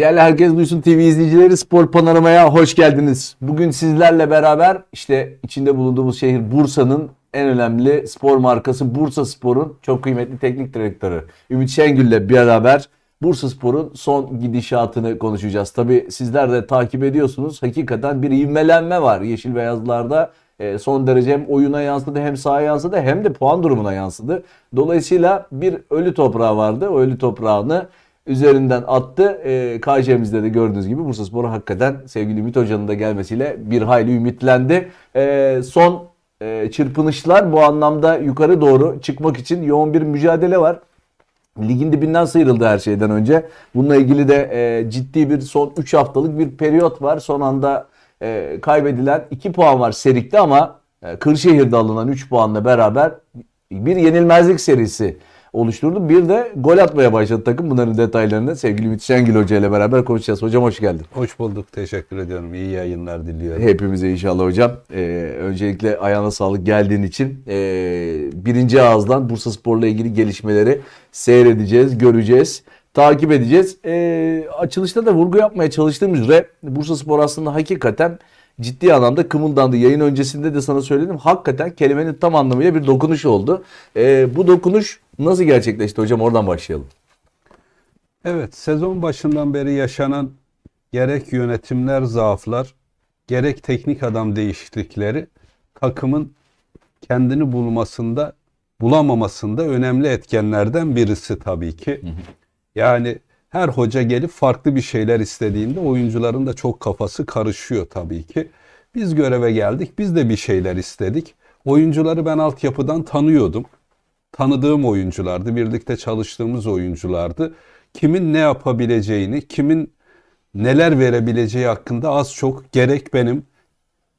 Değerli Herkes Duysun TV izleyicileri Spor Panorama'ya hoş geldiniz. Bugün sizlerle beraber işte içinde bulunduğumuz şehir Bursa'nın en önemli spor markası Bursa Spor'un çok kıymetli teknik direktörü Ümit Şengül'le beraber Bursa Spor'un son gidişatını konuşacağız. Tabi sizler de takip ediyorsunuz. Hakikaten bir ivmelenme var yeşil beyazlarda. E, son derece hem oyuna yansıdı hem sahaya yansıdı hem de puan durumuna yansıdı. Dolayısıyla bir ölü toprağı vardı. O ölü toprağını üzerinden attı. E, ee, KC'mizde de gördüğünüz gibi Bursa Spor hakikaten sevgili Ümit Hoca'nın da gelmesiyle bir hayli ümitlendi. E, son e, çırpınışlar bu anlamda yukarı doğru çıkmak için yoğun bir mücadele var. Ligin dibinden sıyrıldı her şeyden önce. Bununla ilgili de e, ciddi bir son 3 haftalık bir periyot var. Son anda e, kaybedilen 2 puan var Serik'te ama e, Kırşehir'de alınan 3 puanla beraber bir yenilmezlik serisi oluşturdu. Bir de gol atmaya başladı takım. Bunların detaylarını sevgili Ümit Şengil Hoca ile beraber konuşacağız. Hocam hoş geldin. Hoş bulduk. Teşekkür ediyorum. İyi yayınlar diliyorum. Hepimize inşallah hocam. Ee, öncelikle ayağına sağlık geldiğin için e, birinci ağızdan Bursa Spor'la ilgili gelişmeleri seyredeceğiz, göreceğiz takip edeceğiz. E, açılışta da vurgu yapmaya çalıştığım üzere Bursa Spor aslında hakikaten ciddi anlamda kımıldandı. Yayın öncesinde de sana söyledim. Hakikaten kelimenin tam anlamıyla bir dokunuş oldu. E, bu dokunuş nasıl gerçekleşti hocam? Oradan başlayalım. Evet, sezon başından beri yaşanan gerek yönetimler zaaflar, gerek teknik adam değişiklikleri takımın kendini bulmasında, bulamamasında önemli etkenlerden birisi tabii ki. Yani her hoca gelip farklı bir şeyler istediğinde oyuncuların da çok kafası karışıyor tabii ki. Biz göreve geldik, biz de bir şeyler istedik. Oyuncuları ben altyapıdan tanıyordum. Tanıdığım oyunculardı, birlikte çalıştığımız oyunculardı. Kimin ne yapabileceğini, kimin neler verebileceği hakkında az çok gerek benim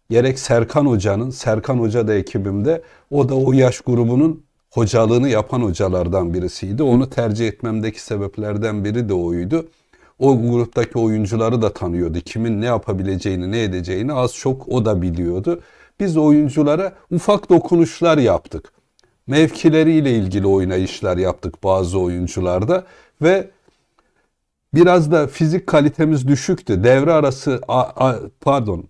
gerek Serkan Hoca'nın, Serkan Hoca da ekibimde, o da o yaş grubunun hocalığını yapan hocalardan birisiydi. Onu tercih etmemdeki sebeplerden biri de oydu. O gruptaki oyuncuları da tanıyordu. Kimin ne yapabileceğini, ne edeceğini az çok o da biliyordu. Biz oyunculara ufak dokunuşlar yaptık. Mevkileriyle ilgili oynayışlar yaptık bazı oyuncularda ve biraz da fizik kalitemiz düşüktü. Devre arası a, a, pardon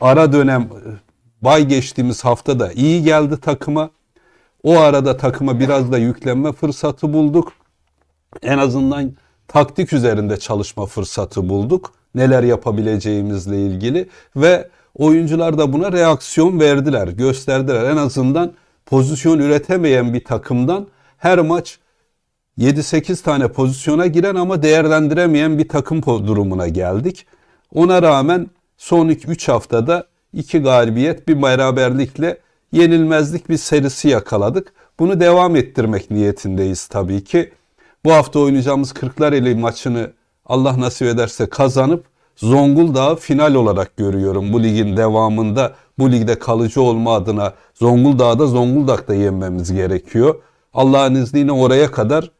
ara dönem e, bay geçtiğimiz haftada iyi geldi takıma. O arada takıma biraz da yüklenme fırsatı bulduk. En azından taktik üzerinde çalışma fırsatı bulduk. Neler yapabileceğimizle ilgili ve oyuncular da buna reaksiyon verdiler, gösterdiler. En azından pozisyon üretemeyen bir takımdan her maç 7-8 tane pozisyona giren ama değerlendiremeyen bir takım durumuna geldik. Ona rağmen son 3 haftada 2 galibiyet bir beraberlikle yenilmezlik bir serisi yakaladık. Bunu devam ettirmek niyetindeyiz tabii ki. Bu hafta oynayacağımız Kırklareli maçını Allah nasip ederse kazanıp Zonguldak'ı final olarak görüyorum. Bu ligin devamında bu ligde kalıcı olma adına Zonguldak'ı da Zonguldak'ta yenmemiz gerekiyor. Allah'ın izniyle oraya kadar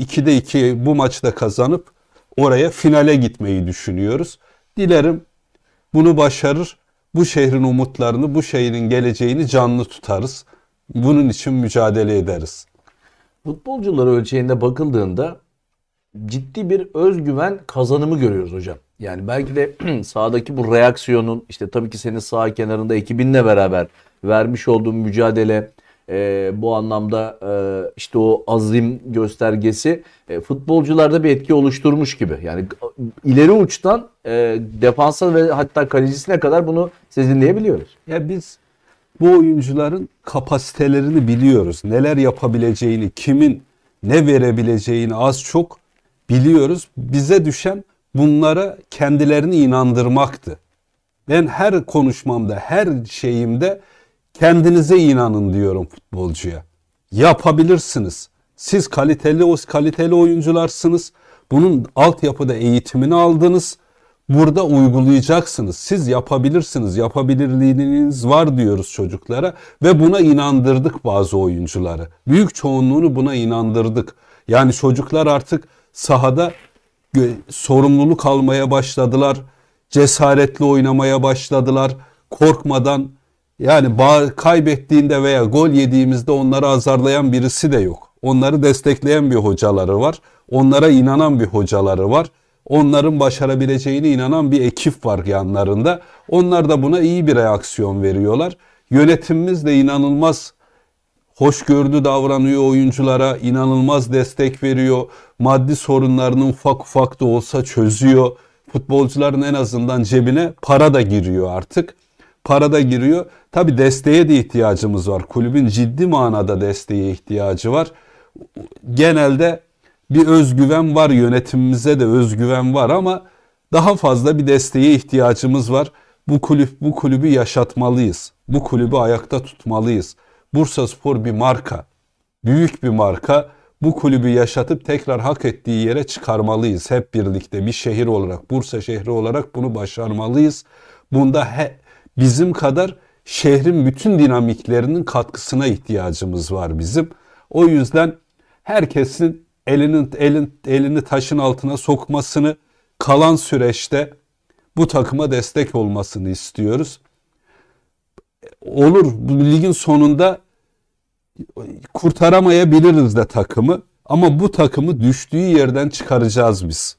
2'de 2 bu maçta kazanıp oraya finale gitmeyi düşünüyoruz. Dilerim bunu başarır bu şehrin umutlarını, bu şehrin geleceğini canlı tutarız. Bunun için mücadele ederiz. Futbolcular ölçeğinde bakıldığında ciddi bir özgüven kazanımı görüyoruz hocam. Yani belki de sahadaki bu reaksiyonun işte tabii ki senin sağ kenarında ekibinle beraber vermiş olduğun mücadele, e, bu anlamda e, işte o azim göstergesi e, futbolcularda bir etki oluşturmuş gibi. Yani ileri uçtan e, defansa ve hatta kalecisine kadar bunu sezinleyebiliyoruz. Ya biz bu oyuncuların kapasitelerini biliyoruz. Neler yapabileceğini, kimin ne verebileceğini az çok biliyoruz. Bize düşen bunlara kendilerini inandırmaktı. Ben her konuşmamda, her şeyimde Kendinize inanın diyorum futbolcuya. Yapabilirsiniz. Siz kaliteli o kaliteli oyuncularsınız. Bunun altyapıda eğitimini aldınız. Burada uygulayacaksınız. Siz yapabilirsiniz. Yapabilirliğiniz var diyoruz çocuklara ve buna inandırdık bazı oyuncuları. Büyük çoğunluğunu buna inandırdık. Yani çocuklar artık sahada sorumluluk almaya başladılar. Cesaretli oynamaya başladılar. Korkmadan yani kaybettiğinde veya gol yediğimizde onları azarlayan birisi de yok. Onları destekleyen bir hocaları var. Onlara inanan bir hocaları var. Onların başarabileceğine inanan bir ekip var yanlarında. Onlar da buna iyi bir reaksiyon veriyorlar. Yönetimimiz de inanılmaz hoşgörülü davranıyor oyunculara, inanılmaz destek veriyor. Maddi sorunlarını ufak ufak da olsa çözüyor. Futbolcuların en azından cebine para da giriyor artık. Para da giriyor. Tabi desteğe de ihtiyacımız var. Kulübün ciddi manada desteğe ihtiyacı var. Genelde bir özgüven var yönetimimize de özgüven var ama daha fazla bir desteğe ihtiyacımız var. Bu kulüp bu kulübü yaşatmalıyız. Bu kulübü ayakta tutmalıyız. Bursa Spor bir marka. Büyük bir marka. Bu kulübü yaşatıp tekrar hak ettiği yere çıkarmalıyız. Hep birlikte bir şehir olarak, Bursa şehri olarak bunu başarmalıyız. Bunda he, bizim kadar şehrin bütün dinamiklerinin katkısına ihtiyacımız var bizim. O yüzden herkesin elinin elin elini taşın altına sokmasını kalan süreçte bu takıma destek olmasını istiyoruz. Olur bu ligin sonunda kurtaramayabiliriz de takımı ama bu takımı düştüğü yerden çıkaracağız biz.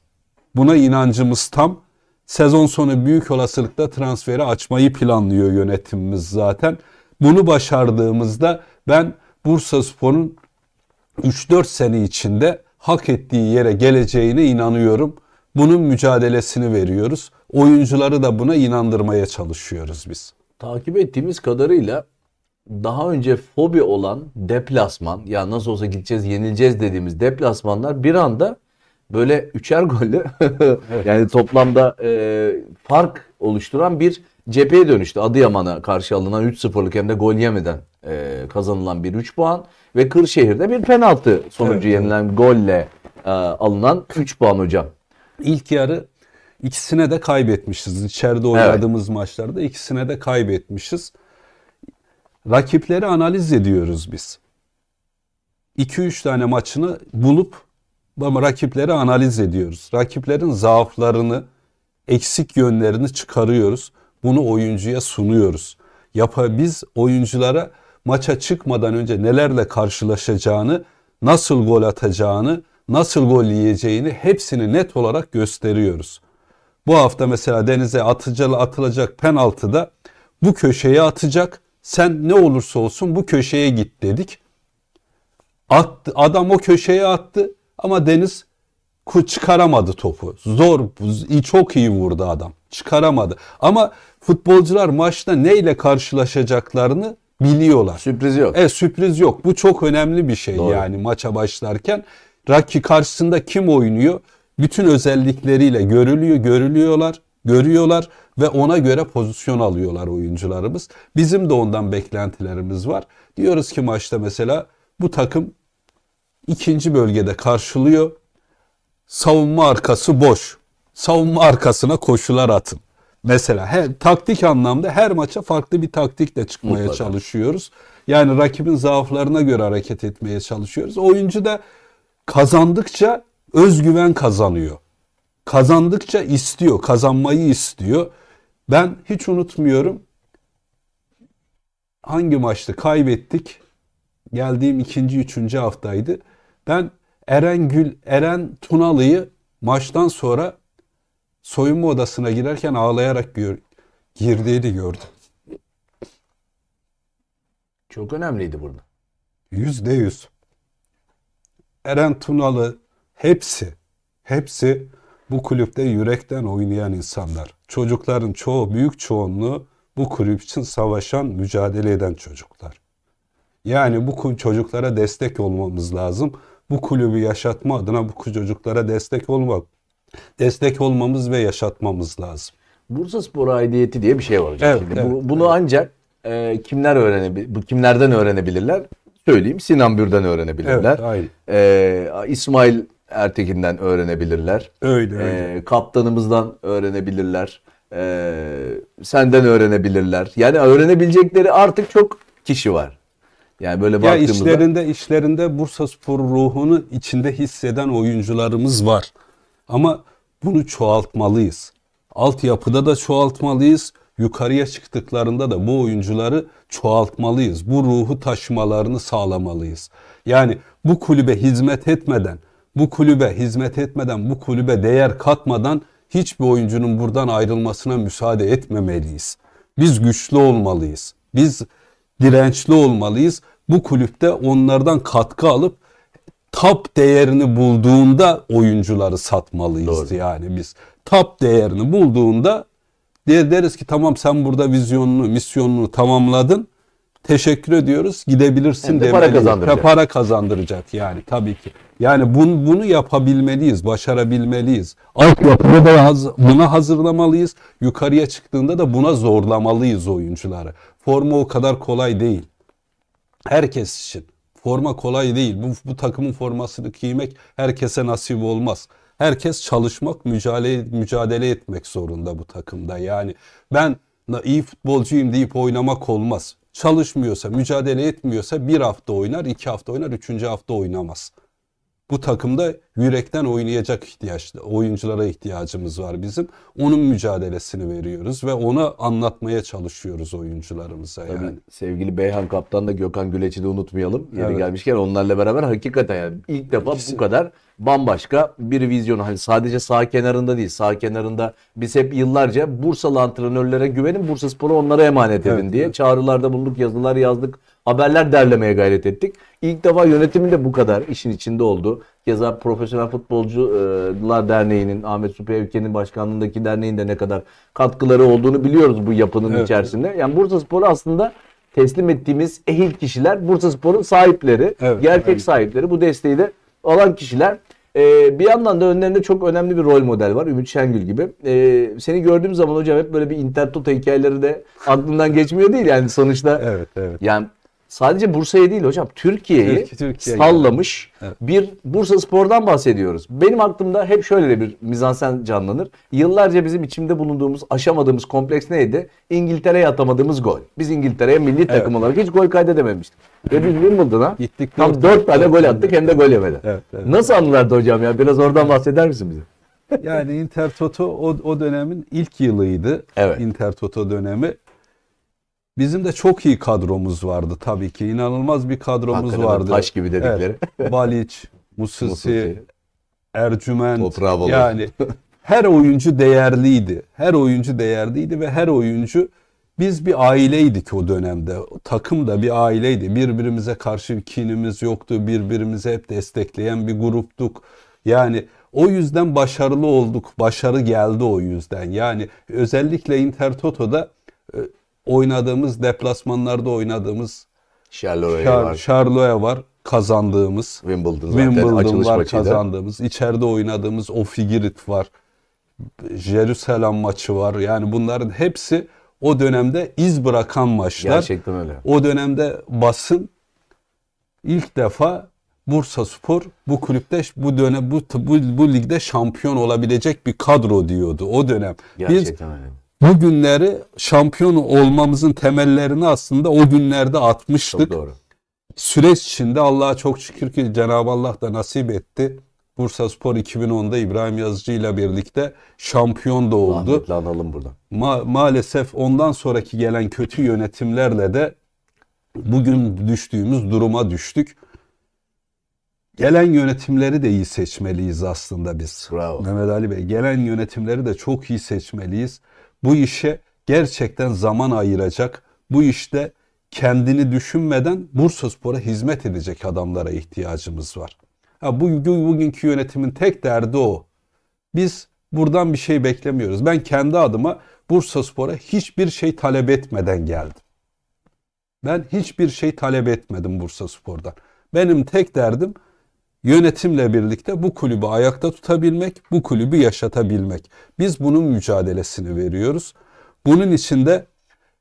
Buna inancımız tam. Sezon sonu büyük olasılıkla transferi açmayı planlıyor yönetimimiz zaten. Bunu başardığımızda ben Bursa Spor'un 3-4 sene içinde hak ettiği yere geleceğine inanıyorum. Bunun mücadelesini veriyoruz. Oyuncuları da buna inandırmaya çalışıyoruz biz. Takip ettiğimiz kadarıyla daha önce fobi olan deplasman ya nasıl olsa gideceğiz yenileceğiz dediğimiz deplasmanlar bir anda böyle üçer gollü yani toplamda e, fark oluşturan bir cepheye dönüştü. Adıyaman'a karşı alınan 3-0'lık hem de gol yemeden e, kazanılan bir 3 puan ve Kırşehir'de bir penaltı sonucu evet. yenilen golle e, alınan 3 puan hocam. İlk yarı ikisine de kaybetmişiz. İçeride oynadığımız evet. maçlarda ikisine de kaybetmişiz. Rakipleri analiz ediyoruz biz. 2-3 tane maçını bulup ama rakipleri analiz ediyoruz. Rakiplerin zaaflarını, eksik yönlerini çıkarıyoruz. Bunu oyuncuya sunuyoruz. Yapa biz oyunculara maça çıkmadan önce nelerle karşılaşacağını, nasıl gol atacağını, nasıl gol yiyeceğini hepsini net olarak gösteriyoruz. Bu hafta mesela denize atıcalı atılacak penaltıda bu köşeye atacak. Sen ne olursa olsun bu köşeye git dedik. Attı, adam o köşeye attı. Ama Deniz çıkaramadı topu. Zor, çok iyi vurdu adam. Çıkaramadı. Ama futbolcular maçta neyle karşılaşacaklarını biliyorlar. Sürpriz yok. E, sürpriz yok. Bu çok önemli bir şey Doğru. yani maça başlarken. rakip karşısında kim oynuyor? Bütün özellikleriyle görülüyor, görülüyorlar, görüyorlar ve ona göre pozisyon alıyorlar oyuncularımız. Bizim de ondan beklentilerimiz var. Diyoruz ki maçta mesela bu takım ikinci bölgede karşılıyor. Savunma arkası boş. Savunma arkasına koşular atın. Mesela her, taktik anlamda her maça farklı bir taktikle çıkmaya Mutlaka. çalışıyoruz. Yani rakibin zaaflarına göre hareket etmeye çalışıyoruz. Oyuncu da kazandıkça özgüven kazanıyor. Kazandıkça istiyor, kazanmayı istiyor. Ben hiç unutmuyorum. Hangi maçtı? Kaybettik. Geldiğim ikinci, üçüncü haftaydı. Ben Eren Gül, Eren Tunalı'yı maçtan sonra soyunma odasına girerken ağlayarak gör, girdiğini gördüm. Çok önemliydi burada. Yüzde yüz. Eren Tunalı hepsi, hepsi bu kulüpte yürekten oynayan insanlar. Çocukların çoğu, büyük çoğunluğu bu kulüp için savaşan, mücadele eden çocuklar. Yani bu çocuklara destek olmamız lazım bu kulübü yaşatma adına bu çocuklara destek olmak, destek olmamız ve yaşatmamız lazım. Bursa Spor aidiyeti diye bir şey var hocam. Evet, şimdi. Evet, bu, bunu evet. ancak e, kimler öğrenebilir, kimlerden öğrenebilirler? Söyleyeyim Sinan Bür'den öğrenebilirler. Evet, e, İsmail Ertekin'den öğrenebilirler. Öyle, e, öyle. E, kaptanımızdan öğrenebilirler. E, senden öğrenebilirler. Yani öğrenebilecekleri artık çok kişi var. Yani böyle ya baktığımızda... işlerinde işlerinde Bursaspor ruhunu içinde hisseden oyuncularımız var. Ama bunu çoğaltmalıyız. Altyapıda da çoğaltmalıyız. Yukarıya çıktıklarında da bu oyuncuları çoğaltmalıyız. Bu ruhu taşımalarını sağlamalıyız. Yani bu kulübe hizmet etmeden, bu kulübe hizmet etmeden, bu kulübe değer katmadan hiçbir oyuncunun buradan ayrılmasına müsaade etmemeliyiz. Biz güçlü olmalıyız. Biz dirençli olmalıyız bu kulüpte onlardan katkı alıp tap değerini bulduğunda oyuncuları satmalıyız Doğru. yani biz. Tap değerini bulduğunda der deriz ki tamam sen burada vizyonunu, misyonunu tamamladın. Teşekkür ediyoruz. Gidebilirsin Hem de para kazandıracak. Para kazandıracak yani tabii ki. Yani bunu, bunu yapabilmeliyiz, başarabilmeliyiz. Altyapıda da haz, buna hazırlamalıyız. Yukarıya çıktığında da buna zorlamalıyız oyuncuları. Forma o kadar kolay değil herkes için. Forma kolay değil. Bu, bu takımın formasını giymek herkese nasip olmaz. Herkes çalışmak, mücadele, mücadele etmek zorunda bu takımda. Yani ben iyi futbolcuyum deyip oynamak olmaz. Çalışmıyorsa, mücadele etmiyorsa bir hafta oynar, iki hafta oynar, üçüncü hafta oynamaz bu takımda yürekten oynayacak ihtiyaç, oyunculara ihtiyacımız var bizim. Onun mücadelesini veriyoruz ve onu anlatmaya çalışıyoruz oyuncularımıza Tabii yani. Sevgili Beyhan Kaptan da Gökhan Güleç'i de unutmayalım. Yeri evet. gelmişken onlarla beraber hakikaten yani ilk defa İkisi. bu kadar bambaşka bir vizyon. Hani sadece sağ kenarında değil, sağ kenarında biz hep yıllarca Bursalı antrenörlere güvenin, Bursa Spor'u onlara emanet edin evet, diye evet. çağrılarda bulunduk, yazılar yazdık haberler derlemeye gayret ettik. İlk defa yönetimin de bu kadar işin içinde oldu. Keza Profesyonel Futbolcular Derneği'nin, Ahmet Supi Evken'in başkanlığındaki derneğin de ne kadar katkıları olduğunu biliyoruz bu yapının evet. içerisinde. Yani Bursa Spor'u aslında teslim ettiğimiz ehil kişiler, Bursa Spor'un sahipleri, evet, gerçek evet. sahipleri bu desteği de alan kişiler. Ee, bir yandan da önlerinde çok önemli bir rol model var. Ümit Şengül gibi. Ee, seni gördüğüm zaman hocam hep böyle bir Intertoto hikayeleri de aklımdan geçmiyor değil yani sonuçta. Evet, evet. Yani sadece Bursa'yı değil hocam Türkiye'yi Türkiye, Türkiye sallamış evet. bir Bursa Spor'dan bahsediyoruz. Benim aklımda hep şöyle bir mizansen canlanır. Yıllarca bizim içimde bulunduğumuz aşamadığımız kompleks neydi? İngiltere'ye atamadığımız gol. Biz İngiltere'ye milli evet. olarak hiç gol kaydedememiştik. Ve biz Wimbledon'a Gittik tam dört tane gol attık hem de gol yemeden. Evet, evet. Nasıl anlardı hocam ya? Biraz oradan bahseder misin bize? yani Intertoto o, o dönemin ilk yılıydı. Evet. Inter toto dönemi. Bizim de çok iyi kadromuz vardı tabii ki. İnanılmaz bir kadromuz Hakikaten vardı. Taş gibi dedikleri. Evet. Baliç, Musisi, Ercümen, Toprağı Yani her oyuncu değerliydi. Her oyuncu değerliydi ve her oyuncu biz bir aileydik o dönemde. Takım da bir aileydi. Birbirimize karşı bir kinimiz yoktu. Birbirimize hep destekleyen bir gruptuk. Yani o yüzden başarılı olduk. Başarı geldi o yüzden. Yani özellikle Intertoto'da e, oynadığımız deplasmanlarda oynadığımız Charleroi Char var. Charleroi var kazandığımız Wimbledon, zaten Wimbledon var maçıydı. kazandığımız içeride oynadığımız o Figirit var. Jerusalem maçı var. Yani bunların hepsi o dönemde iz bırakan maçlar. Gerçekten öyle. O dönemde basın ilk defa Bursa Spor bu kulüpte bu dönem bu, bu, bu ligde şampiyon olabilecek bir kadro diyordu o dönem. Gerçekten Biz, öyle bu günleri şampiyon olmamızın temellerini aslında o günlerde atmıştık. Çok doğru. Süreç içinde Allah'a çok şükür ki Cenab-ı Allah da nasip etti. Bursa Spor 2010'da İbrahim Yazıcı ile birlikte şampiyon da oldu. Rahmetle analım buradan. Ma- maalesef ondan sonraki gelen kötü yönetimlerle de bugün düştüğümüz duruma düştük. Gelen yönetimleri de iyi seçmeliyiz aslında biz. Bravo. Mehmet Ali Bey, gelen yönetimleri de çok iyi seçmeliyiz. Bu işe gerçekten zaman ayıracak, bu işte kendini düşünmeden Bursa Spor'a hizmet edecek adamlara ihtiyacımız var. Ha, bugün, bugünkü yönetimin tek derdi o. Biz buradan bir şey beklemiyoruz. Ben kendi adıma Bursa Spor'a hiçbir şey talep etmeden geldim. Ben hiçbir şey talep etmedim Bursa Spor'dan. Benim tek derdim yönetimle birlikte bu kulübü ayakta tutabilmek, bu kulübü yaşatabilmek. Biz bunun mücadelesini veriyoruz. Bunun için de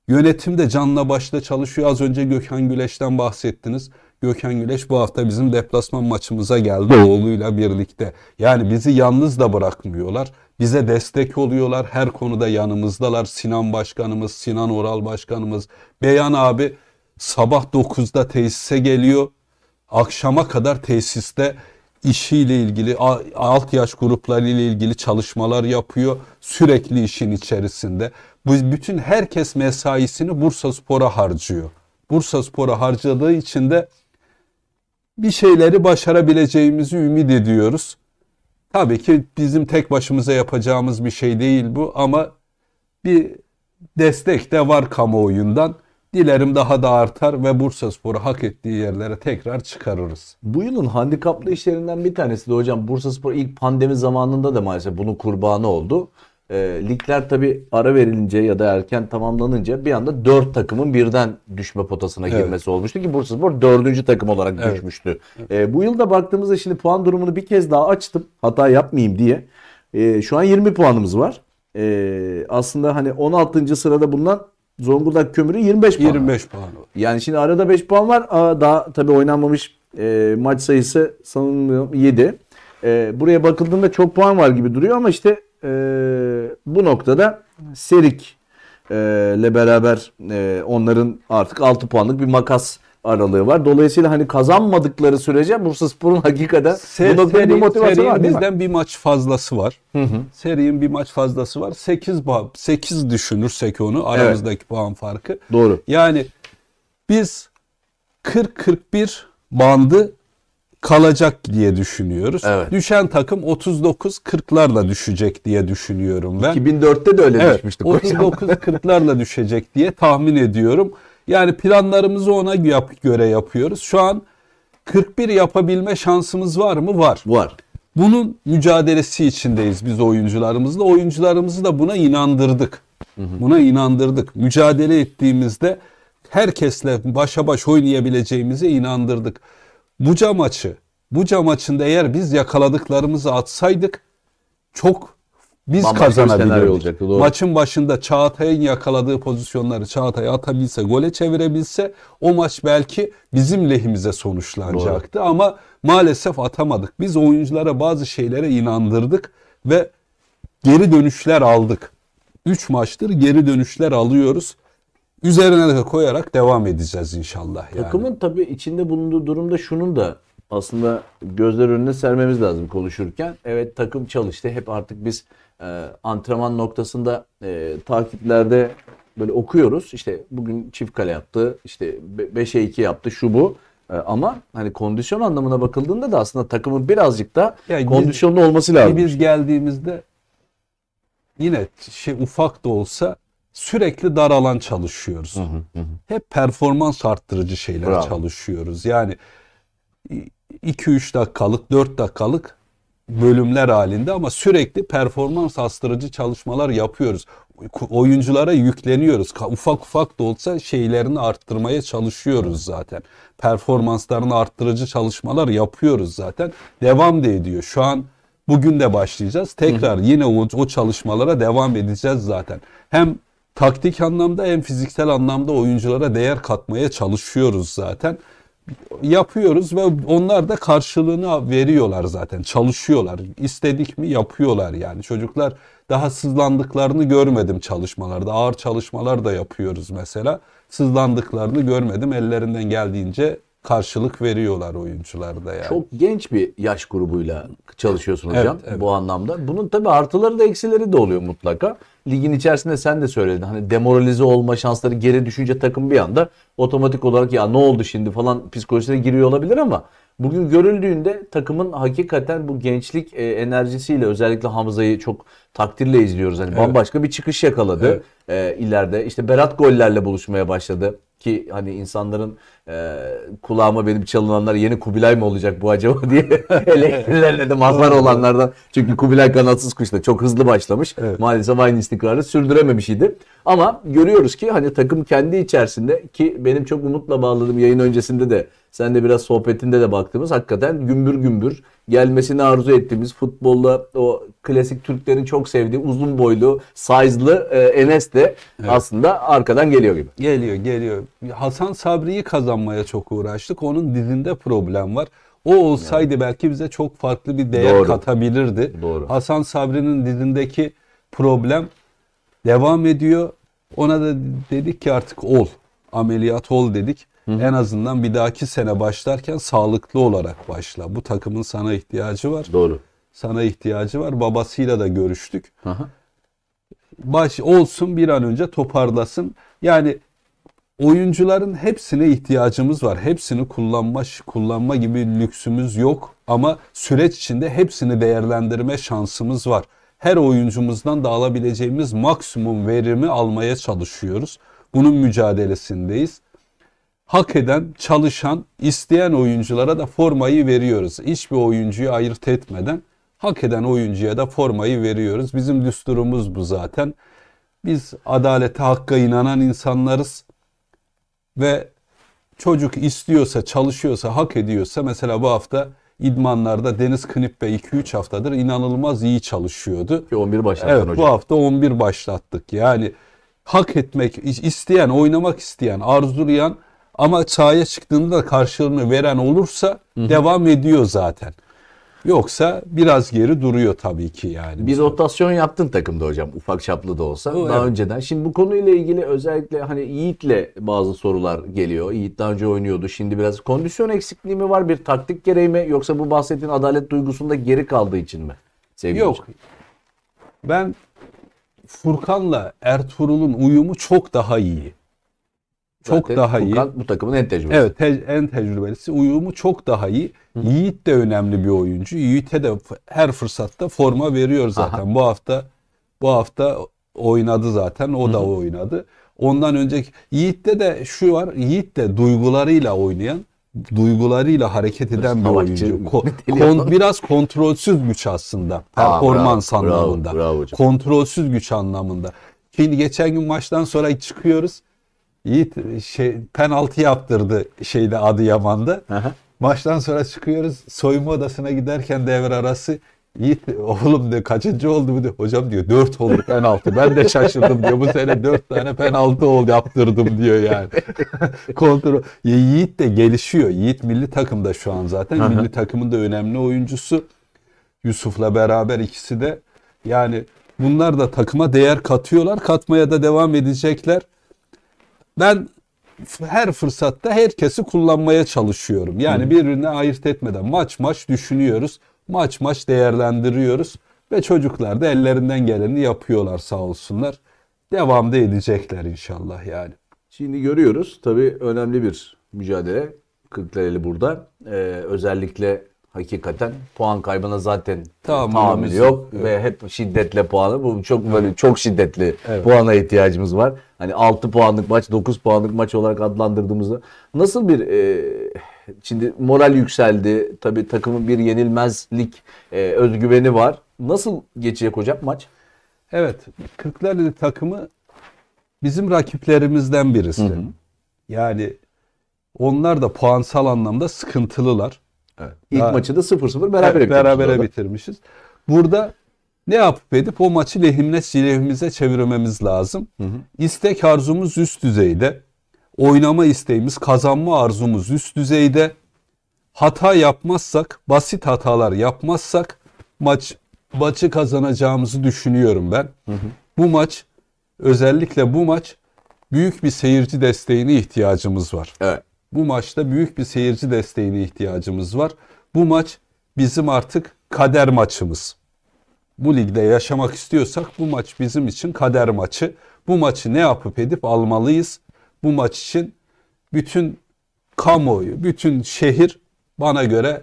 yönetim de canla başla çalışıyor. Az önce Gökhan Güleş'ten bahsettiniz. Gökhan Güleş bu hafta bizim deplasman maçımıza geldi oğluyla birlikte. Yani bizi yalnız da bırakmıyorlar. Bize destek oluyorlar. Her konuda yanımızdalar. Sinan Başkanımız, Sinan Oral Başkanımız, Beyan abi sabah 9'da tesise geliyor akşama kadar tesiste işiyle ilgili, alt yaş grupları ile ilgili çalışmalar yapıyor. Sürekli işin içerisinde. Biz bütün herkes mesaisini Bursa Spor'a harcıyor. Bursa Spor'a harcadığı için de bir şeyleri başarabileceğimizi ümit ediyoruz. Tabii ki bizim tek başımıza yapacağımız bir şey değil bu ama bir destek de var kamuoyundan. Dilerim daha da artar ve Bursa Spor'u hak ettiği yerlere tekrar çıkarırız. Bu yılın handikaplı işlerinden bir tanesi de hocam Bursa Spor ilk pandemi zamanında da maalesef bunun kurbanı oldu. E, ligler tabi ara verilince ya da erken tamamlanınca bir anda dört takımın birden düşme potasına girmesi evet. olmuştu ki Bursa Spor 4. takım olarak evet. düşmüştü. E, bu yılda baktığımızda şimdi puan durumunu bir kez daha açtım hata yapmayayım diye. E, şu an 20 puanımız var. E, aslında hani 16. sırada bulunan Zonguldak kömürü 25 puan. 25 puan. Yani şimdi arada 5 puan var. Aa, daha tabii oynanmamış e, maç sayısı sanırım 7. E, buraya bakıldığında çok puan var gibi duruyor ama işte e, bu noktada Serik ile beraber onların artık 6 puanlık bir makas aralığı var. Dolayısıyla hani kazanmadıkları sürece Bursaspor'un hakikaten Se bu noktada bir motivasyonu var değil mi? bir maç fazlası var. Hı hı. Serinin bir maç fazlası var. 8 puan 8 düşünürsek onu aramızdaki evet. puan farkı. Doğru. Yani biz 40 41 bandı kalacak diye düşünüyoruz. Evet. Düşen takım 39 40'larla düşecek diye düşünüyorum ben. 2004'te de öyle evet, düşmüştük. 39 40'larla düşecek diye tahmin ediyorum. Yani planlarımızı ona yap göre yapıyoruz. Şu an 41 yapabilme şansımız var mı? Var. Var. Bunun mücadelesi içindeyiz biz oyuncularımızla. Oyuncularımızı da buna inandırdık. Buna inandırdık. Mücadele ettiğimizde herkesle başa baş oynayabileceğimize inandırdık. Buca maçı, Buca maçında eğer biz yakaladıklarımızı atsaydık çok biz kazanabiliriz. Maçın başında Çağatay'ın yakaladığı pozisyonları Çağatay atabilse, gole çevirebilse o maç belki bizim lehimize sonuçlanacaktı doğru. ama maalesef atamadık. Biz oyunculara bazı şeylere inandırdık ve geri dönüşler aldık. 3 maçtır geri dönüşler alıyoruz. Üzerine de koyarak devam edeceğiz inşallah yani. Takımın tabii içinde bulunduğu durumda şunun da aslında gözler önüne sermemiz lazım konuşurken. Evet takım çalıştı. Hep artık biz e, antrenman noktasında e, takiplerde böyle okuyoruz. İşte bugün çift kale yaptı. İşte 5'e 2 yaptı. Şu bu. E, ama hani kondisyon anlamına bakıldığında da aslında takımın birazcık da yani kondisyonlu biz, olması lazım. Biz geldiğimizde yine şey ufak da olsa sürekli dar alan çalışıyoruz. Hı hı hı. Hep performans arttırıcı şeyler Bravo. çalışıyoruz. Yani 2-3 dakikalık, 4 dakikalık bölümler halinde ama sürekli performans hastırıcı çalışmalar yapıyoruz. Oyunculara yükleniyoruz. Ufak ufak da olsa şeylerini arttırmaya çalışıyoruz zaten. Performanslarını arttırıcı çalışmalar yapıyoruz zaten. Devam da ediyor. Şu an bugün de başlayacağız. Tekrar yine o, o çalışmalara devam edeceğiz zaten. Hem taktik anlamda hem fiziksel anlamda oyunculara değer katmaya çalışıyoruz zaten yapıyoruz ve onlar da karşılığını veriyorlar zaten. Çalışıyorlar. İstedik mi yapıyorlar yani. Çocuklar daha sızlandıklarını görmedim çalışmalarda. Ağır çalışmalar da yapıyoruz mesela. Sızlandıklarını görmedim. Ellerinden geldiğince karşılık veriyorlar oyuncularda yani. Çok genç bir yaş grubuyla çalışıyorsun hocam evet, evet. bu anlamda. Bunun tabii artıları da eksileri de oluyor mutlaka. Ligin içerisinde sen de söyledin hani demoralize olma şansları geri düşünce takım bir anda otomatik olarak ya ne oldu şimdi falan psikolojisine giriyor olabilir ama bugün görüldüğünde takımın hakikaten bu gençlik e, enerjisiyle özellikle Hamza'yı çok takdirle izliyoruz. Hani evet. bambaşka bir çıkış yakaladı evet. e, ileride. İşte Berat gollerle buluşmaya başladı ki hani insanların e, kulağıma benim çalınanlar yeni Kubilay mı olacak bu acaba diye elektrilerle mazhar olanlardan. Çünkü Kubilay kanatsız kuşla çok hızlı başlamış. Evet. Maalesef aynı istikrarı sürdürememişiydi Ama görüyoruz ki hani takım kendi içerisinde ki benim çok umutla bağladığım yayın öncesinde de sen de biraz sohbetinde de baktığımız hakikaten gümbür gümbür gelmesini arzu ettiğimiz futbolla o klasik Türklerin çok sevdiği uzun boylu, size'lı Enes de evet. aslında arkadan geliyor gibi. Geliyor, geliyor. Hasan Sabri'yi kazan kazanmaya çok uğraştık. Onun dilinde problem var. O olsaydı yani. belki bize çok farklı bir değer Doğru. katabilirdi. Doğru. Hasan Sabri'nin dilindeki problem devam ediyor. Ona da dedik ki artık ol. Ameliyat ol dedik. Hı. En azından bir dahaki sene başlarken sağlıklı olarak başla. Bu takımın sana ihtiyacı var. Doğru. Sana ihtiyacı var. Babasıyla da görüştük. Aha. Baş olsun bir an önce toparlasın. Yani oyuncuların hepsine ihtiyacımız var. Hepsini kullanma kullanma gibi lüksümüz yok ama süreç içinde hepsini değerlendirme şansımız var. Her oyuncumuzdan da alabileceğimiz maksimum verimi almaya çalışıyoruz. Bunun mücadelesindeyiz. Hak eden, çalışan, isteyen oyunculara da formayı veriyoruz. Hiçbir oyuncuyu ayırt etmeden hak eden oyuncuya da formayı veriyoruz. Bizim düsturumuz bu zaten. Biz adalete, hakka inanan insanlarız ve çocuk istiyorsa, çalışıyorsa, hak ediyorsa mesela bu hafta idmanlarda Deniz Knippe 2-3 haftadır inanılmaz iyi çalışıyordu. 11 başlattın evet, hocam. Bu hafta 11 başlattık. Yani hak etmek isteyen, oynamak isteyen, arzulayan ama sahaya çıktığında da karşılığını veren olursa Hı-hı. devam ediyor zaten. Yoksa biraz geri duruyor tabii ki yani. Bir rotasyon yaptın takımda hocam ufak çaplı da olsa o, daha evet. önceden. Şimdi bu konuyla ilgili özellikle hani Yiğit'le bazı sorular geliyor. Yiğit daha önce oynuyordu. Şimdi biraz kondisyon eksikliği mi var bir taktik gereği mi yoksa bu bahsettiğin adalet duygusunda geri kaldığı için mi? Sevgili Yok. Hocam. Ben Furkan'la Ertuğrul'un uyumu çok daha iyi çok Zaten daha Furkan, iyi. bu takımın en tecrübelisi. Evet te- en tecrübelisi. Uyumu çok daha iyi. Hı. Yiğit de önemli bir oyuncu. Yiğit'e de her fırsatta forma veriyor zaten. Aha. Bu hafta bu hafta oynadı zaten. O Hı. da oynadı. Ondan önceki Yiğit'te de şu var. Yiğit de duygularıyla oynayan, duygularıyla hareket eden bir oyuncu. Ko- kon- biraz kontrolsüz güç aslında. Performans Aa, bravo, anlamında. Bravo, bravo kontrolsüz güç anlamında. Şimdi geçen gün maçtan sonra çıkıyoruz. Yiğit şey, penaltı yaptırdı şeyde Adıyaman'da. Aha. Maçtan sonra çıkıyoruz. Soyunma odasına giderken devre arası Yiğit oğlum de kaçıncı oldu bu diyor. Hocam diyor dört oldu penaltı. Ben de şaşırdım diyor. Bu sene dört tane penaltı oldu yaptırdım diyor yani. Kontrol. Yiğit de gelişiyor. Yiğit milli takımda şu an zaten. Aha. milli takımın da önemli oyuncusu. Yusuf'la beraber ikisi de yani bunlar da takıma değer katıyorlar. Katmaya da devam edecekler ben her fırsatta herkesi kullanmaya çalışıyorum. Yani birbirine ayırt etmeden maç maç düşünüyoruz. Maç maç değerlendiriyoruz. Ve çocuklar da ellerinden geleni yapıyorlar sağ olsunlar. Devamda edecekler inşallah yani. Şimdi görüyoruz tabii önemli bir mücadele Kırklareli burada. Ee, özellikle hakikaten puan kaybına zaten tamam tahammülü yok ve hep şiddetle puanı. Bu çok böyle çok şiddetli puana ihtiyacımız var. Hani 6 puanlık maç, 9 puanlık maç olarak adlandırdığımızda nasıl bir e, şimdi moral yükseldi. Tabii takımın bir yenilmezlik e, özgüveni var. Nasıl geçecek hocam maç? Evet, Kırklareli takımı bizim rakiplerimizden birisi. Yani onlar da puansal anlamda sıkıntılılar. Evet. İlk maçı da 0-0 beraber evet, berabere bitirmişiz. Burada ne yapıp edip o maçı lehimine silehimize çevirmemiz lazım. Hı hı. İstek arzumuz üst düzeyde. Oynama isteğimiz, kazanma arzumuz üst düzeyde. Hata yapmazsak, basit hatalar yapmazsak maç maçı kazanacağımızı düşünüyorum ben. Hı hı. Bu maç özellikle bu maç büyük bir seyirci desteğine ihtiyacımız var. Evet bu maçta büyük bir seyirci desteğine ihtiyacımız var. Bu maç bizim artık kader maçımız. Bu ligde yaşamak istiyorsak bu maç bizim için kader maçı. Bu maçı ne yapıp edip almalıyız? Bu maç için bütün kamuoyu, bütün şehir bana göre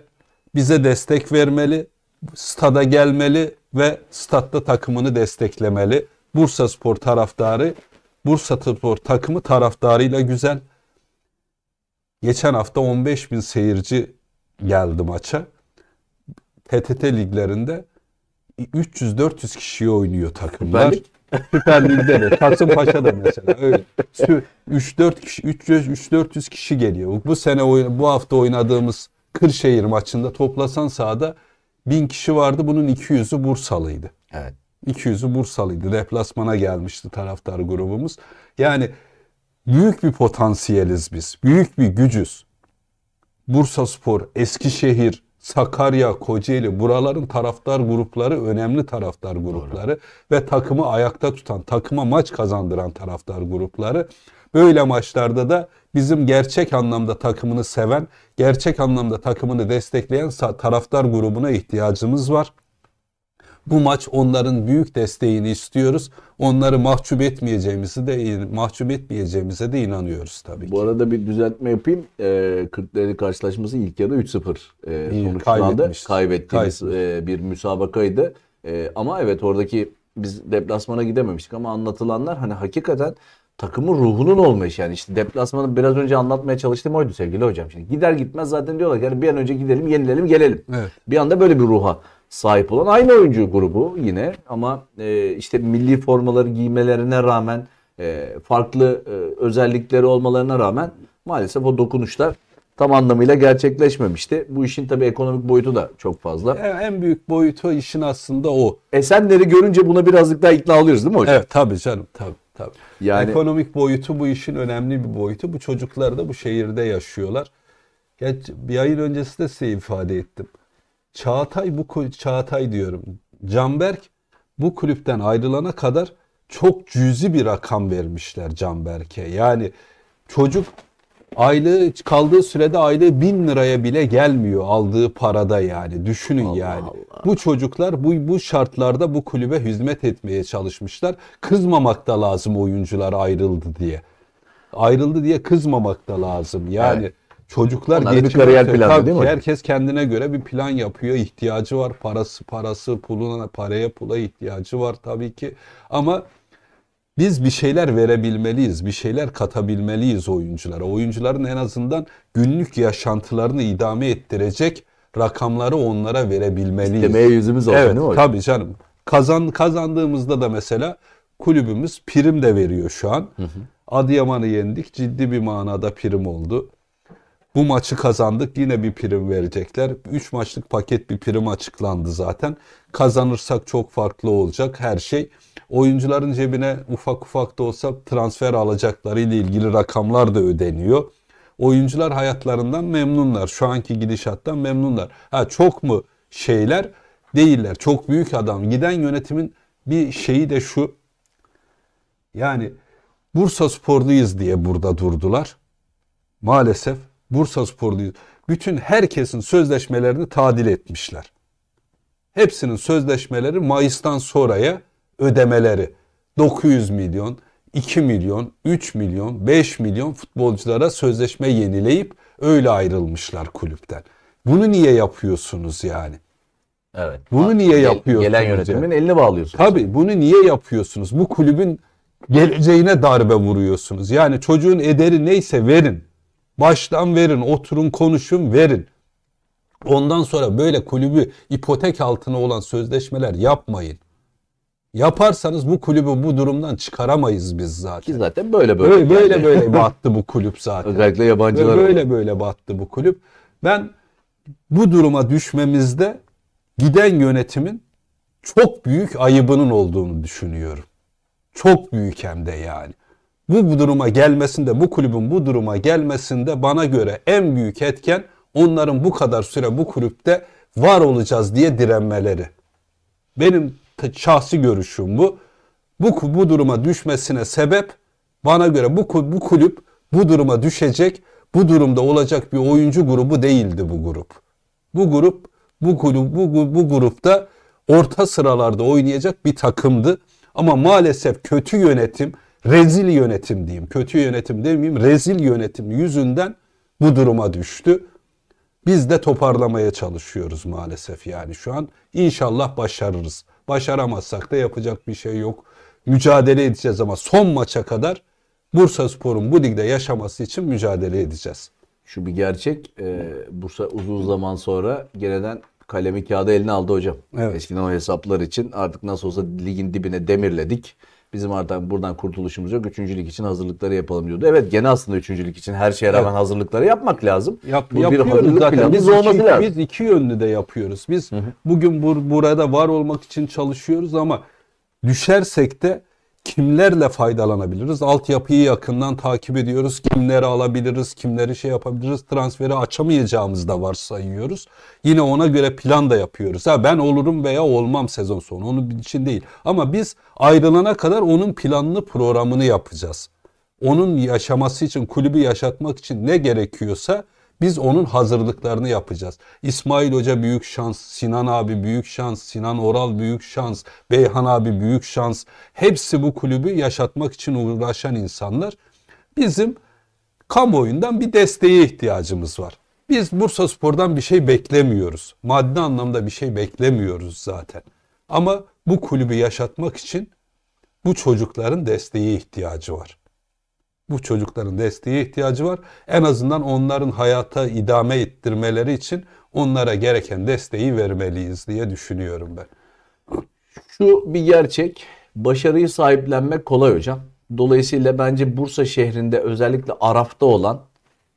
bize destek vermeli, stada gelmeli ve statta takımını desteklemeli. Bursa Spor taraftarı, Bursa Spor takımı taraftarıyla güzel, Geçen hafta 15 bin seyirci geldi maça. TTT liglerinde 300-400 kişi oynuyor takımlar. Süper Lig'de de. Kasımpaşa da mesela öyle. 3-4 kişi, 300-400 kişi geliyor. Bu sene bu hafta oynadığımız Kırşehir maçında toplasan sahada 1000 kişi vardı. Bunun 200'ü Bursalıydı. Evet. 200'ü Bursalıydı. Deplasmana gelmişti taraftar grubumuz. Yani Büyük bir potansiyeliz biz. Büyük bir gücüz. Bursa Spor, Eskişehir, Sakarya, Kocaeli buraların taraftar grupları önemli taraftar grupları Doğru. ve takımı ayakta tutan, takıma maç kazandıran taraftar grupları. Böyle maçlarda da bizim gerçek anlamda takımını seven, gerçek anlamda takımını destekleyen taraftar grubuna ihtiyacımız var. Bu maç onların büyük desteğini istiyoruz. Onları mahcup etmeyeceğimizi de mahcup etmeyeceğimize de inanıyoruz tabii ki. Bu arada bir düzeltme yapayım. E, ee, 40'ların karşılaşması ilk yarı 3-0 e, sonuçlandı. Kaybettiğimiz e, bir müsabakaydı. E, ama evet oradaki biz deplasmana gidememiştik ama anlatılanlar hani hakikaten takımın ruhunun olmuş yani işte deplasmanı biraz önce anlatmaya çalıştığım oydu sevgili hocam. Şimdi gider gitmez zaten diyorlar yani bir an önce gidelim yenilelim gelelim. Evet. Bir anda böyle bir ruha sahip olan aynı oyuncu grubu yine ama e, işte milli formaları giymelerine rağmen e, farklı e, özellikleri olmalarına rağmen maalesef o dokunuşlar tam anlamıyla gerçekleşmemişti. Bu işin tabii ekonomik boyutu da çok fazla. Yani e, en büyük boyutu işin aslında o. Esenleri görünce buna birazcık daha ikna oluyoruz değil mi hocam? Evet tabii canım tabii. tabii. Yani... Ekonomik boyutu bu işin önemli bir boyutu. Bu çocuklar da bu şehirde yaşıyorlar. Geç, bir ayın öncesinde size ifade ettim. Çağatay bu Çağatay diyorum. Canberk bu kulüpten ayrılana kadar çok cüzi bir rakam vermişler Canberk'e. Yani çocuk aylığı kaldığı sürede aylığı bin liraya bile gelmiyor aldığı parada yani. Düşünün Allah yani. Allah. Bu çocuklar bu, bu şartlarda bu kulübe hizmet etmeye çalışmışlar. Kızmamak da lazım oyuncular ayrıldı diye. Ayrıldı diye kızmamak da lazım. Yani evet. Çocuklar Onlar bir kariyer planı tabii değil mi? Herkes kendine göre bir plan yapıyor. ihtiyacı var. Parası parası, puluna, paraya pula ihtiyacı var tabii ki. Ama biz bir şeyler verebilmeliyiz, bir şeyler katabilmeliyiz oyunculara. Oyuncuların en azından günlük yaşantılarını idame ettirecek rakamları onlara verebilmeliyiz. İstemeye yüzümüz olsun evet, değil mi? Tabii canım. Kazan, kazandığımızda da mesela kulübümüz prim de veriyor şu an. Hı hı. Adıyaman'ı yendik. Ciddi bir manada prim oldu. Bu maçı kazandık yine bir prim verecekler. 3 maçlık paket bir prim açıklandı zaten. Kazanırsak çok farklı olacak her şey. Oyuncuların cebine ufak ufak da olsa transfer alacakları ile ilgili rakamlar da ödeniyor. Oyuncular hayatlarından memnunlar. Şu anki gidişattan memnunlar. Ha çok mu şeyler değiller. Çok büyük adam. Giden yönetimin bir şeyi de şu. Yani Bursa Sporluyuz diye burada durdular. Maalesef Bursa Sporluyuz. Bütün herkesin sözleşmelerini tadil etmişler. Hepsinin sözleşmeleri Mayıs'tan sonraya ödemeleri. 900 milyon, 2 milyon, 3 milyon, 5 milyon futbolculara sözleşme yenileyip öyle ayrılmışlar kulüpten. Bunu niye yapıyorsunuz yani? Evet. Bunu niye yapıyorsunuz? Gelen yönetimin elini bağlıyorsunuz. Tabii bunu niye yapıyorsunuz? Bu kulübün geleceğine darbe vuruyorsunuz. Yani çocuğun ederi neyse verin. Baştan verin, oturun, konuşun, verin. Ondan sonra böyle kulübü ipotek altına olan sözleşmeler yapmayın. Yaparsanız bu kulübü bu durumdan çıkaramayız biz zaten. Ki zaten böyle böyle. Böyle böyle, yani. böyle battı bu kulüp zaten. Özellikle yabancılar. Böyle böyle, böyle battı bu kulüp. Ben bu duruma düşmemizde giden yönetimin çok büyük ayıbının olduğunu düşünüyorum. Çok büyük hem de yani bu, bu duruma gelmesinde, bu kulübün bu duruma gelmesinde bana göre en büyük etken onların bu kadar süre bu kulüpte var olacağız diye direnmeleri. Benim şahsi görüşüm bu. Bu, bu duruma düşmesine sebep bana göre bu, bu kulüp bu duruma düşecek, bu durumda olacak bir oyuncu grubu değildi bu grup. Bu grup, bu kulüp, bu, bu grupta orta sıralarda oynayacak bir takımdı. Ama maalesef kötü yönetim, rezil yönetim diyeyim, kötü yönetim demeyeyim, rezil yönetim yüzünden bu duruma düştü. Biz de toparlamaya çalışıyoruz maalesef yani şu an. İnşallah başarırız. Başaramazsak da yapacak bir şey yok. Mücadele edeceğiz ama son maça kadar Bursa Spor'un bu ligde yaşaması için mücadele edeceğiz. Şu bir gerçek. E, Bursa uzun zaman sonra geriden kalemi kağıdı eline aldı hocam. Evet. Eskiden o hesaplar için artık nasıl olsa ligin dibine demirledik. Bizim artık buradan kurtuluşumuz yok. Üçüncülük için hazırlıkları yapalım diyordu. Evet gene aslında üçüncülük için her şeye rağmen evet. hazırlıkları yapmak lazım. Yap, bu yapıyoruz bir hazırlık zaten. Biz, olması iki, lazım. biz iki yönlü de yapıyoruz. Biz hı hı. bugün bur, burada var olmak için çalışıyoruz ama düşersek de kimlerle faydalanabiliriz? Altyapıyı yakından takip ediyoruz. Kimleri alabiliriz? Kimleri şey yapabiliriz? Transferi açamayacağımız da varsayıyoruz. Yine ona göre plan da yapıyoruz. Ha ben olurum veya olmam sezon sonu. Onun için değil. Ama biz ayrılana kadar onun planlı programını yapacağız. Onun yaşaması için, kulübü yaşatmak için ne gerekiyorsa biz onun hazırlıklarını yapacağız. İsmail Hoca büyük şans, Sinan abi büyük şans, Sinan Oral büyük şans, Beyhan abi büyük şans. Hepsi bu kulübü yaşatmak için uğraşan insanlar. Bizim kamuoyundan bir desteğe ihtiyacımız var. Biz Bursa Spor'dan bir şey beklemiyoruz. Maddi anlamda bir şey beklemiyoruz zaten. Ama bu kulübü yaşatmak için bu çocukların desteğe ihtiyacı var bu çocukların desteğe ihtiyacı var. En azından onların hayata idame ettirmeleri için onlara gereken desteği vermeliyiz diye düşünüyorum ben. Şu bir gerçek. Başarıyı sahiplenmek kolay hocam. Dolayısıyla bence Bursa şehrinde özellikle Araf'ta olan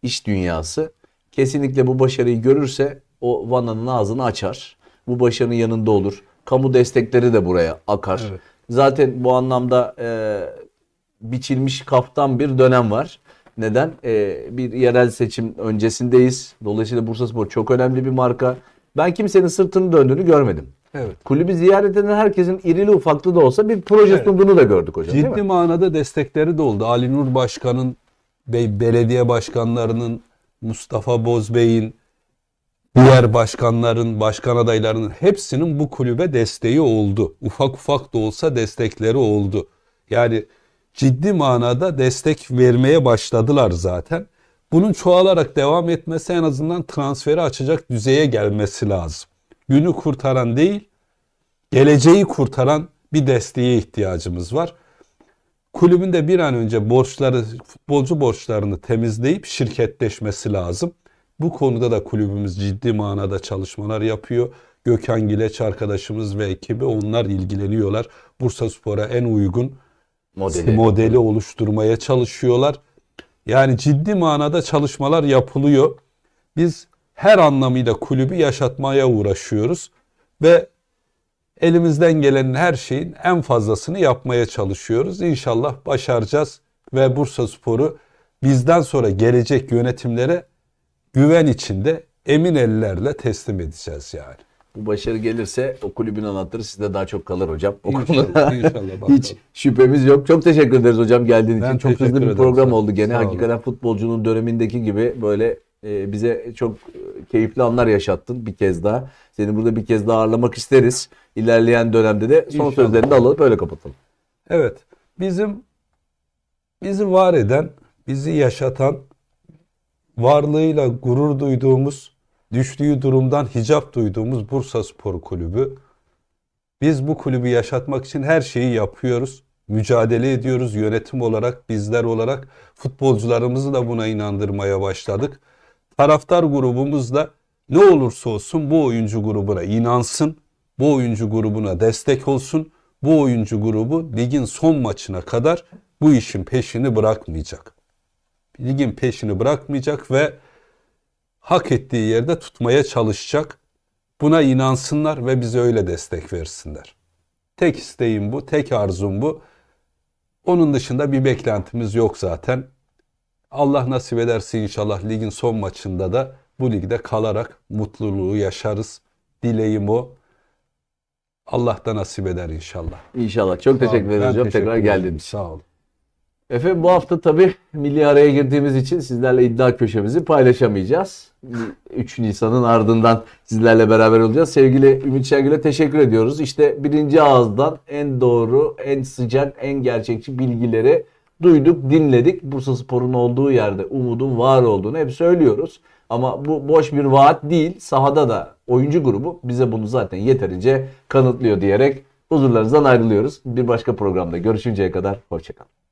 iş dünyası kesinlikle bu başarıyı görürse o Vana'nın ağzını açar. Bu başarının yanında olur. Kamu destekleri de buraya akar. Evet. Zaten bu anlamda e, biçilmiş kaftan bir dönem var. Neden? Ee, bir yerel seçim öncesindeyiz. Dolayısıyla Bursaspor çok önemli bir marka. Ben kimsenin sırtını döndüğünü görmedim. Evet. Kulübü ziyaret eden herkesin irili ufaklı da olsa bir proje evet. sunduğunu da gördük hocam. Ciddi manada destekleri de oldu. Ali Nur Başkan'ın, belediye başkanlarının, Mustafa Bozbey'in, diğer başkanların, başkan adaylarının hepsinin bu kulübe desteği oldu. Ufak ufak da olsa destekleri oldu. Yani ciddi manada destek vermeye başladılar zaten. Bunun çoğalarak devam etmesi en azından transferi açacak düzeye gelmesi lazım. Günü kurtaran değil, geleceği kurtaran bir desteğe ihtiyacımız var. Kulübün de bir an önce borçları, futbolcu borçlarını temizleyip şirketleşmesi lazım. Bu konuda da kulübümüz ciddi manada çalışmalar yapıyor. Gökhan Gileç arkadaşımız ve ekibi onlar ilgileniyorlar. Bursa Spor'a en uygun modeli. modeli oluşturmaya çalışıyorlar. Yani ciddi manada çalışmalar yapılıyor. Biz her anlamıyla kulübü yaşatmaya uğraşıyoruz ve elimizden gelenin her şeyin en fazlasını yapmaya çalışıyoruz. İnşallah başaracağız ve Bursa Sporu bizden sonra gelecek yönetimlere güven içinde emin ellerle teslim edeceğiz yani. Bu başarı gelirse o kulübün anahtarı sizde daha çok kalır hocam. O inşallah, inşallah hiç şüphemiz yok. Çok teşekkür ederiz hocam geldiğin ben için. Çok hızlı bir program sana. oldu gene. Hakikaten futbolcunun dönemindeki gibi böyle e, bize çok e, keyifli anlar yaşattın bir kez daha. Seni burada bir kez daha ağırlamak isteriz. İlerleyen dönemde de son inşallah. sözlerini de alıp böyle kapatalım. Evet. Bizim bizi var eden, bizi yaşatan, varlığıyla gurur duyduğumuz düştüğü durumdan hicap duyduğumuz Bursa Spor Kulübü. Biz bu kulübü yaşatmak için her şeyi yapıyoruz. Mücadele ediyoruz yönetim olarak, bizler olarak. Futbolcularımızı da buna inandırmaya başladık. Taraftar grubumuz da ne olursa olsun bu oyuncu grubuna inansın. Bu oyuncu grubuna destek olsun. Bu oyuncu grubu ligin son maçına kadar bu işin peşini bırakmayacak. Ligin peşini bırakmayacak ve hak ettiği yerde tutmaya çalışacak. Buna inansınlar ve bize öyle destek versinler. Tek isteğim bu, tek arzum bu. Onun dışında bir beklentimiz yok zaten. Allah nasip ederse inşallah ligin son maçında da bu ligde kalarak mutluluğu yaşarız. Dileğim o. Allah da nasip eder inşallah. İnşallah. Çok teşekkür ederiz Çok Tekrar geldiniz. Sağ olun. Efendim bu hafta tabii milli araya girdiğimiz için sizlerle iddia köşemizi paylaşamayacağız. 3 Nisan'ın ardından sizlerle beraber olacağız. Sevgili Ümit Şengül'e teşekkür ediyoruz. İşte birinci ağızdan en doğru, en sıcak, en gerçekçi bilgileri duyduk, dinledik. Bursa Spor'un olduğu yerde umudun var olduğunu hep söylüyoruz. Ama bu boş bir vaat değil. Sahada da oyuncu grubu bize bunu zaten yeterince kanıtlıyor diyerek huzurlarınızdan ayrılıyoruz. Bir başka programda görüşünceye kadar hoşçakalın.